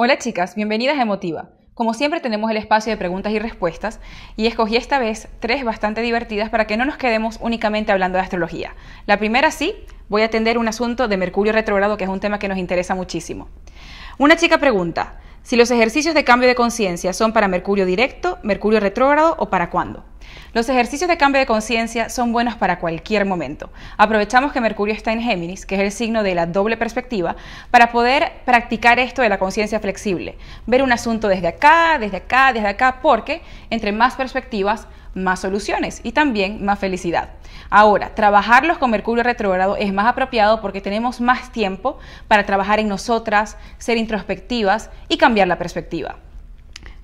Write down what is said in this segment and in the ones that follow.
Hola chicas, bienvenidas a Emotiva. Como siempre tenemos el espacio de preguntas y respuestas y escogí esta vez tres bastante divertidas para que no nos quedemos únicamente hablando de astrología. La primera sí, voy a atender un asunto de Mercurio retrógrado que es un tema que nos interesa muchísimo. Una chica pregunta, si los ejercicios de cambio de conciencia son para Mercurio directo, Mercurio retrógrado o para cuándo. Los ejercicios de cambio de conciencia son buenos para cualquier momento. Aprovechamos que Mercurio está en Géminis, que es el signo de la doble perspectiva, para poder practicar esto de la conciencia flexible. Ver un asunto desde acá, desde acá, desde acá, porque entre más perspectivas, más soluciones y también más felicidad. Ahora, trabajarlos con Mercurio retrógrado es más apropiado porque tenemos más tiempo para trabajar en nosotras, ser introspectivas y cambiar la perspectiva.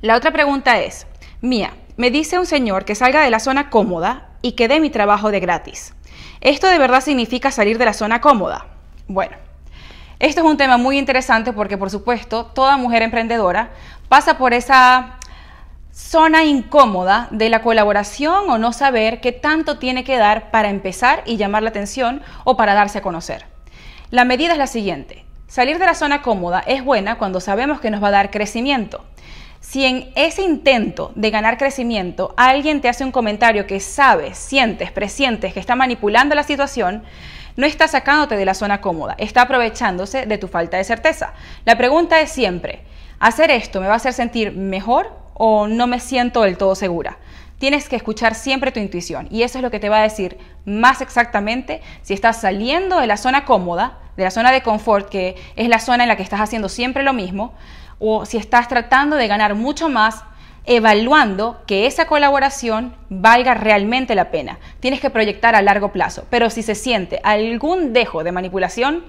La otra pregunta es, Mía, me dice un señor que salga de la zona cómoda y que dé mi trabajo de gratis. ¿Esto de verdad significa salir de la zona cómoda? Bueno, esto es un tema muy interesante porque por supuesto toda mujer emprendedora pasa por esa zona incómoda de la colaboración o no saber qué tanto tiene que dar para empezar y llamar la atención o para darse a conocer. La medida es la siguiente. Salir de la zona cómoda es buena cuando sabemos que nos va a dar crecimiento. Si en ese intento de ganar crecimiento alguien te hace un comentario que sabes, sientes, presientes que está manipulando la situación, no está sacándote de la zona cómoda, está aprovechándose de tu falta de certeza. La pregunta es siempre, ¿hacer esto me va a hacer sentir mejor o no me siento del todo segura? Tienes que escuchar siempre tu intuición y eso es lo que te va a decir más exactamente si estás saliendo de la zona cómoda, de la zona de confort, que es la zona en la que estás haciendo siempre lo mismo, o si estás tratando de ganar mucho más, evaluando que esa colaboración valga realmente la pena. Tienes que proyectar a largo plazo, pero si se siente algún dejo de manipulación,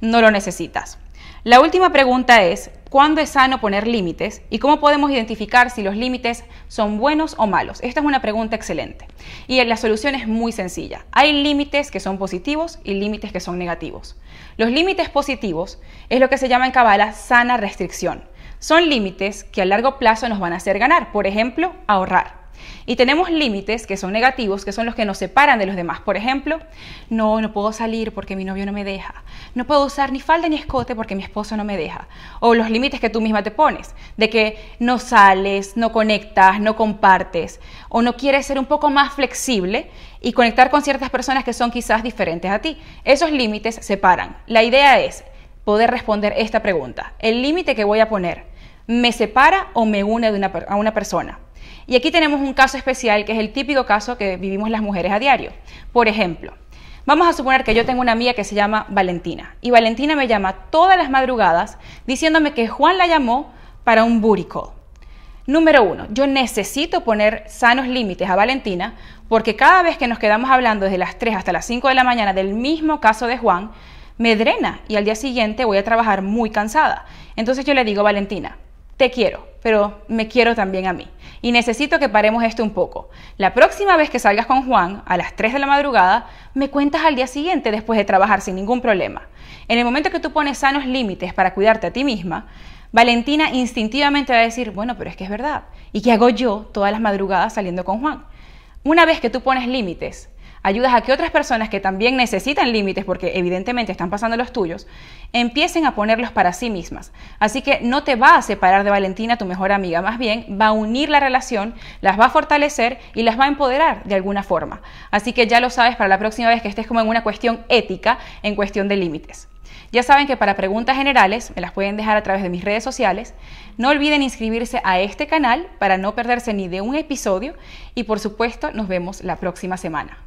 no lo necesitas. La última pregunta es, cuándo es sano poner límites y cómo podemos identificar si los límites son buenos o malos. Esta es una pregunta excelente. Y la solución es muy sencilla. Hay límites que son positivos y límites que son negativos. Los límites positivos es lo que se llama en Kabbalah sana restricción. Son límites que a largo plazo nos van a hacer ganar, por ejemplo, ahorrar. Y tenemos límites que son negativos, que son los que nos separan de los demás. Por ejemplo, no, no puedo salir porque mi novio no me deja. No puedo usar ni falda ni escote porque mi esposo no me deja. O los límites que tú misma te pones, de que no sales, no conectas, no compartes, o no quieres ser un poco más flexible y conectar con ciertas personas que son quizás diferentes a ti. Esos límites separan. La idea es poder responder esta pregunta. ¿El límite que voy a poner me separa o me une a una persona? Y aquí tenemos un caso especial que es el típico caso que vivimos las mujeres a diario. Por ejemplo, Vamos a suponer que yo tengo una amiga que se llama Valentina y Valentina me llama todas las madrugadas diciéndome que Juan la llamó para un booty Número uno, yo necesito poner sanos límites a Valentina porque cada vez que nos quedamos hablando desde las 3 hasta las 5 de la mañana del mismo caso de Juan, me drena y al día siguiente voy a trabajar muy cansada. Entonces yo le digo, Valentina, te quiero, pero me quiero también a mí. Y necesito que paremos esto un poco. La próxima vez que salgas con Juan, a las 3 de la madrugada, me cuentas al día siguiente después de trabajar sin ningún problema. En el momento que tú pones sanos límites para cuidarte a ti misma, Valentina instintivamente va a decir, bueno, pero es que es verdad. ¿Y qué hago yo todas las madrugadas saliendo con Juan? Una vez que tú pones límites, ayudas a que otras personas que también necesitan límites, porque evidentemente están pasando los tuyos, empiecen a ponerlos para sí mismas. Así que no te va a separar de Valentina, tu mejor amiga, más bien va a unir la relación, las va a fortalecer y las va a empoderar de alguna forma. Así que ya lo sabes para la próxima vez que estés como en una cuestión ética, en cuestión de límites. Ya saben que para preguntas generales me las pueden dejar a través de mis redes sociales. No olviden inscribirse a este canal para no perderse ni de un episodio y por supuesto nos vemos la próxima semana.